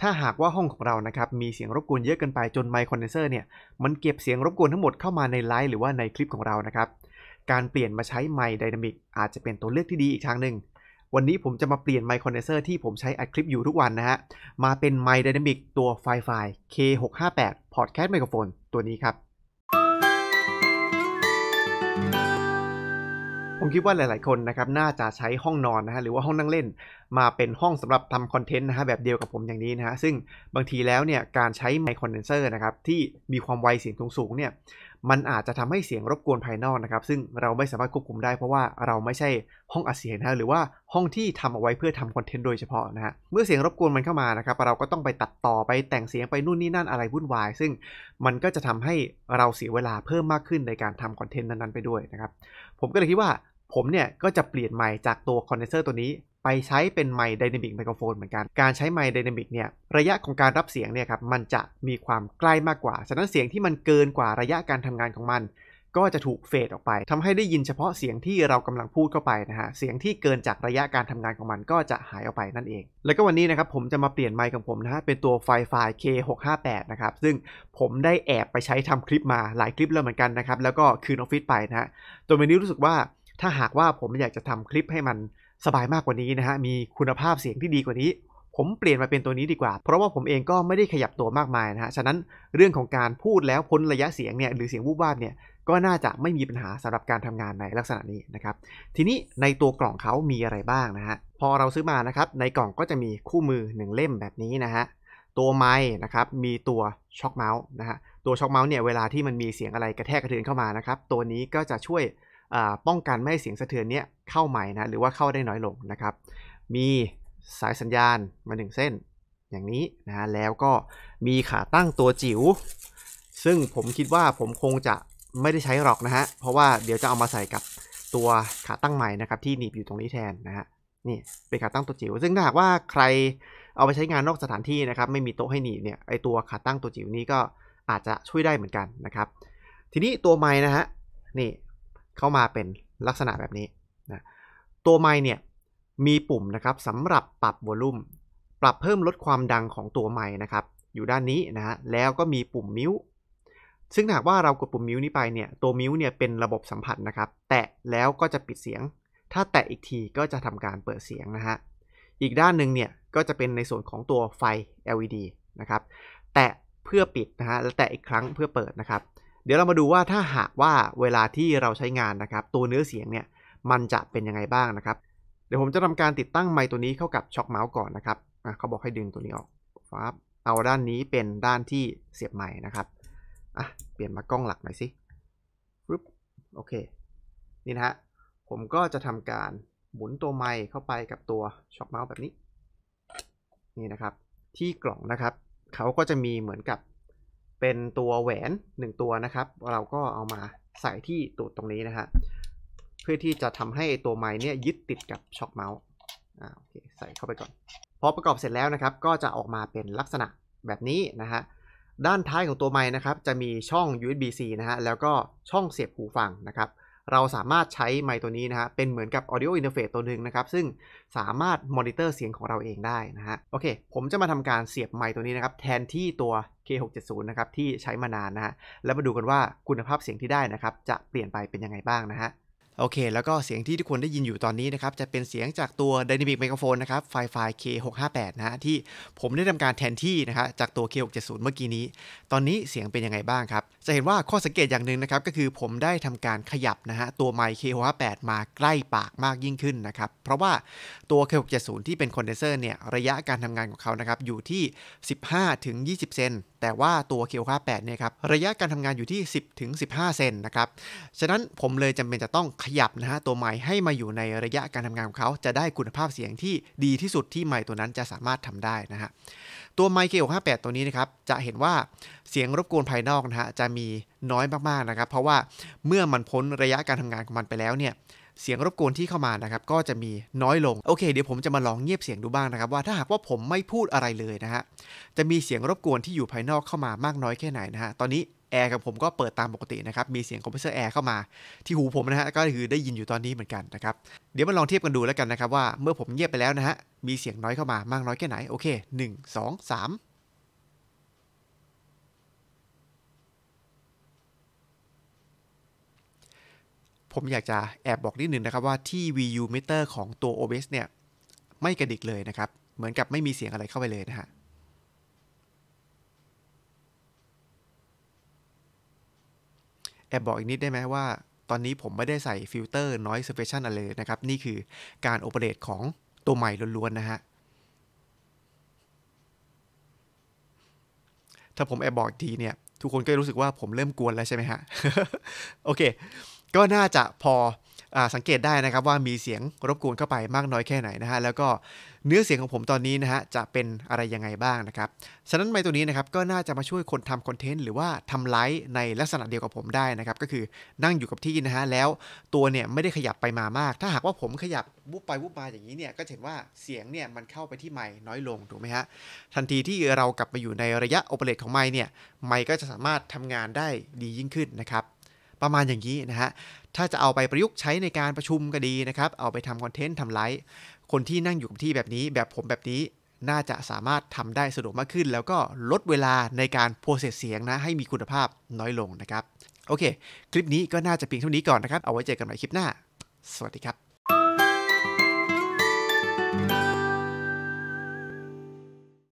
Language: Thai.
ถ้าหากว่าห้องของเรานะครับมีเสียงรบกวนเยอะเกินไปจนไมโครเนเซอร์เนี่ยมันเก็บเสียงรบกวนทั้งหมดเข้ามาในไลฟ์หรือว่าในคลิปของเรานะครับ การเปลี่ยนมาใช้ไมค์ไดนามิกอาจจะเป็นตัวเลือกที่ดีอีกทางหนึ่งวันนี้ผมจะมาเปลี่ยนไมโครเนเซอร์ที่ผมใช้อัดคลิปอยู่ทุกวันนะฮะมาเป็นไมค์ไดนามิกตัวไฟไฟ K658 Podcast Microphone ตัวนี้ครับผมคิดว่าหลาย ๆคนนะครับน่าจะใช้ห้องนอนนะฮะหรือว่าห้องนั่งเล่น มาเป็นห้องสำหรับทำคอนเทนต์นะฮะแบบเดียวกับผมอย่างนี้นะฮะซึ่งบางทีแล้วเนี่ยการใช้ไมโครเดนเซอร์นะครับที่มีความไวเสียงสูงเนี่ยมันอาจจะทำให้เสียงรบกวนภายนอกนะครับซึ่งเราไม่สามารถควบคุมได้เพราะว่าเราไม่ใช่ห้องอัดเสียงนะหรือว่าห้องที่ทำเอาไว้เพื่อทำคอนเทนต์โดยเฉพาะนะฮะเมื่อเสียงรบกวนมันเข้ามานะครับเราก็ต้องไปตัดต่อไปแต่งเสียงไปนู่นนี่นั่นอะไรวุ่นวายซึ่งมันก็จะทำให้เราเสียเวลาเพิ่มมากขึ้นในการทำคอนเทนต์นั้นๆ ไปด้วยนะครับผมก็เลยคิดว่าผมเนี่ยก็จะเปลี่ยนไมค์จากตัวคอนเดนเซอร์ตัวนี้ ไปใช้เป็นไมค์ไดนามิกไมโครโฟนเหมือนกัน การใช้ไมค์ไดนามิกเนี่ยระยะของการรับเสียงเนี่ยครับมันจะมีความใกล้มากกว่า ฉะนั้นเสียงที่มันเกินกว่าระยะการทำงานของมัน ก็จะถูกเฟดออกไปทำให้ได้ยินเฉพาะเสียงที่เรากำลังพูดเข้าไปนะฮะ เสียงที่เกินจากระยะการทำงานของมันก็จะหายออกไปนั่นเอง แล้วก็วันนี้นะครับผมจะมาเปลี่ยนไมค์ของผมนะฮะเป็นตัวไฟไฟ K658 นะครับซึ่งผมได้แอบไปใช้ทำคลิปมาหลายคลิปแล้วเหมือนกันนะครับแล้วก็คืนออฟฟิศไปนะฮะตัวเมนี้รู้สึกว่าถ้าหากว่าผมอยากจะทำคลิปให้มันสบายมากกว่านี้นะฮะ มีคุณภาพเสียงที่ดีกว่านี้ ผมเปลี่ยนมาเป็นตัวนี้ดีกว่า เพราะว่าผมเองก็ไม่ได้ขยับตัวมากมายนะฮะ ฉะนั้นเรื่องของการพูดแล้วพ้นระยะเสียงเนี่ย หรือเสียงวูบวาบเนี่ย ก็น่าจะไม่มีปัญหาสำหรับการทำงานในลักษณะนี้นะครับ ทีนี้ในตัวกล่องเขามีอะไรบ้างนะฮะ พอเราซื้อมานะครับในกล่องก็จะมีคู่มือ1เล่มแบบนี้นะฮะ ตัวไม้นะครับ มีตัวช็อคเมาส์นะฮะ ตัวช็อคเมาส์เนี่ยเวลาที่มันมีเสียงอะไรกระแทกกระเทือนเข้ามานะครับ ตัวนี้ก็จะช่วยป้องกันไม่ให้เสียงสะเทือนนี้เข้าใหม่นะหรือว่าเข้าได้น้อยลงนะครับ มีสายสัญญาณมา1เส้นอย่างนี้นะแล้วก็มีขาตั้งตัวจิ๋วซึ่งผมคิดว่าผมคงจะไม่ได้ใช้หรอกนะฮะเพราะว่าเดี๋ยวจะเอามาใส่กับตัวขาตั้งใหม่นะครับ ที่หนีบอยู่ตรงนี้แทนนะฮะนี่เป็นขาตั้งตัวจิ๋วซึ่งถ้าหากว่าใครเอาไปใช้งานนอกสถานที่นะครับไม่มีโต๊ะให้หนีบเนี่ยไอตัวขาตั้งตัวจิ๋วนี้ก็อาจจะช่วยได้เหมือนกันนะครับ ทีนี้ตัวไม้นะฮะนี่เข้ามาเป็นลักษณะแบบนี้นะตัวไม้เนี่ยมีปุ่มนะครับสำหรับปรับวอลุ่มปรับเพิ่มลดความดังของตัวไม้นะครับ อยู่ด้านนี้นะฮะแล้วก็มีปุ่มมิวซึ่งหากว่าเรากดปุ่มมิวนี้ไปเนี่ยตัวมิวเนี่ยเป็นระบบสัมผัสนะครับ แตะแล้วก็จะปิดเสียง ถ้าแตะอีกทีก็จะทำการเปิดเสียงนะฮะอีกด้านหนึ่งเนี่ยก็จะเป็นในส่วนของตัวไฟ LED นะครับแตะเพื่อปิดนะฮะและแตะอีกครั้งเพื่อเปิดนะครับเดี๋ยวเรามาดูว่าถ้าหากว่าเวลาที่เราใช้งานนะครับ ตัวเนื้อเสียงเนี่ยมันจะเป็นยังไงบ้างนะครับ เดี๋ยวผมจะทำการติดตั้งไมค์ตัวนี้เข้ากับช็อคเมาส์ก่อนนะครับ เขาบอกให้ดึงตัวนี้ออกฟับเอาด้านนี้เป็นด้านที่เสียบไมค์นะครับอ่ะเปลี่ยนมากล้องหลักหน่อยสิปึ๊บโอเคนี่นะฮะผมก็จะทำการหมุนตัวไมค์เข้าไปกับตัวช็อคเมาส์แบบนี้นี่นะครับ ที่กล่องนะครับ เขาก็จะมีเหมือนกับเป็นตัวแหวน 1 ตัวนะครับเราก็เอามาใส่ที่ตูดตรงนี้นะฮะเพื่อที่จะทำให้ตัวไม้เนี่ยยึดติดกับช็อคเมาส์อ่าใส่เข้าไปก่อน พอประกอบเสร็จแล้วนะครับ ก็จะออกมาเป็นลักษณะแบบนี้นะฮะด้านท้ายของตัวไม้นะครับจะมีช่อง USB-C นะฮะแล้วก็ช่องเสียบหูฟังนะครับเราสามารถใช้ไมค์ตัวนี้นะฮะ เป็นเหมือนกับ audio interface ตัวหนึ่งนะครับ ซึ่งสามารถมอนิเตอร์เสียงของเราเองได้นะฮะ โอเค ผมจะมาทำการเสียบไมค์ตัวนี้นะครับ แทนที่ตัว K670 นะครับ ที่ใช้มานานนะฮะ แล้วมาดูกันว่าคุณภาพเสียงที่ได้นะครับ จะเปลี่ยนไปเป็นยังไงบ้างนะฮะโอเค แล้วก็เสียงที่ทุกคนได้ยินอยู่ตอนนี้นะครับ จะเป็นเสียงจากตัว Dynamic Microphone นะครับไฟไฟล์ K658 นะฮะ ที่ผมได้ทำการแทนที่นะครับจากตัว K670 เมื่อกี้นี้ ตอนนี้เสียงเป็นยังไงบ้างครับ จะเห็นว่าข้อสังเกตอย่างหนึ่งนะครับ ก็คือผมได้ทำการขยับนะฮะ ตัวไมค์ K658 มาใกล้ปากมากยิ่งขึ้นนะครับ เพราะว่าตัว K670 ที่เป็นคอนเดนเซอร์เนี่ย ระยะการทำงานของเขานะครับ อยู่ที่ 15-20เซนแต่ว่าตัวเคียวค่า8เนี่ยครับ ระยะการทำงานอยู่ที่ 10 ถึง 15 เซนนะครับ ฉะนั้นผมเลยจำเป็นจะต้องขยับนะฮะ ตัวไม่ให้มาอยู่ในระยะการทำงานของเขา จะได้คุณภาพเสียงที่ดีที่สุดที่ไม่ตัวนั้นจะสามารถทำได้นะฮะ ตัวไมค์เคค่58ตัวนี้นะครับ จะเห็นว่าเสียงรบกวนภายนอกนะฮะ จะมีน้อยมากๆนะครับ เพราะว่าเมื่อมันพ้นระยะการทำงานของมันไปแล้วเนี่ยเสียงรบกวนที่เข้ามานะครับก็จะมีน้อยลงโอเคเดี๋ยวผมจะมาลองเงียบเสียงดูบ้างนะครับว่าถ้าหากว่าผมไม่พูดอะไรเลยนะฮะจะมีเสียงรบกวนที่อยู่ภายนอกเข้ามามากน้อยแค่ไหนนะฮะตอนนี้แอร์กับผมก็เปิดตามปกตินะครับมีเสียงคอมเพรสเซอร์แอร์เข้ามาที่หูผมนะฮะก็คือได้ยินอยู่ตอนนี้เหมือนกันนะครับเดี๋ยวมาลองเทียบกันดูแล้วกันนะครับว่าเมื่อผมเงียบไปแล้วนะฮะมีเสียงน้อยเข้ามามากน้อยแค่ไหนโอเค1 2 3ผมอยากจะแอบบอกนิดนึงนะครับว่าที่ VU meter ของตัว OBS เนี่ย ไม่กระดิกเลยนะครับ เหมือนกับไม่มีเสียงอะไรเข้าไปเลยนะฮะ แอบบอกอีกนิดได้ไหมว่าตอนนี้ผมไม่ได้ใส่ฟิลเตอร์ noise suppression อะไรเลยนะครับ นี่คือการโอเปเรตของตัวใหม่ล้วนๆ นะฮะ ถ้าผมแอบบอกทีเนี่ย ทุกคนก็รู้สึกว่าผมเริ่มกวนแล้วใช่ไหมฮะโอเคก็น่าจะพอสังเกตได้นะครับว่ามีเสียงรบกวนเข้าไปมากน้อยแค่ไหนนะฮะแล้วก็เนื้อเสียงของผมตอนนี้นะฮะจะเป็นอะไรยังไงบ้างนะครับ ฉะนั้นไมตัวนี้นะครับก็น่าจะมาช่วยคนทำคอนเทนต์หรือว่าทำไลฟ์ในลักษณะเดียวกับผมได้นะครับ ก็คือนั่งอยู่กับที่นะฮะแล้วตัวเนี่ยไม่ได้ขยับไปมามาก ถ้าหากว่าผมขยับวุบไปวุบมาอย่างนี้เนี่ยก็เห็นว่าเสียงเนี่ยมันเข้าไปที่ไม้น้อยลงถูกไหมฮะทันทีที่เรากลับมาอยู่ในระยะโอเปเรตของไม้เนี่ยไม้ก็จะสามารถทำงานได้ดียิ่งขึ้นนะครับประมาณอย่างนี้นะฮะ ถ้าจะเอาไปประยุกต์ใช้ในการประชุมก็ดีนะครับ เอาไปทำคอนเทนต์ทำไลฟ์ คนที่นั่งอยู่กับที่แบบนี้แบบผมแบบนี้ น่าจะสามารถทำได้สะดวกมากขึ้น แล้วก็ลดเวลาในการโพสเสียงนะ ให้มีคุณภาพน้อยลงนะครับ โอเค คลิปนี้ก็น่าจะเพียงเท่านี้ก่อนนะครับ เอาไว้เจอกันใหม่คลิปหน้า สวัสดีครับ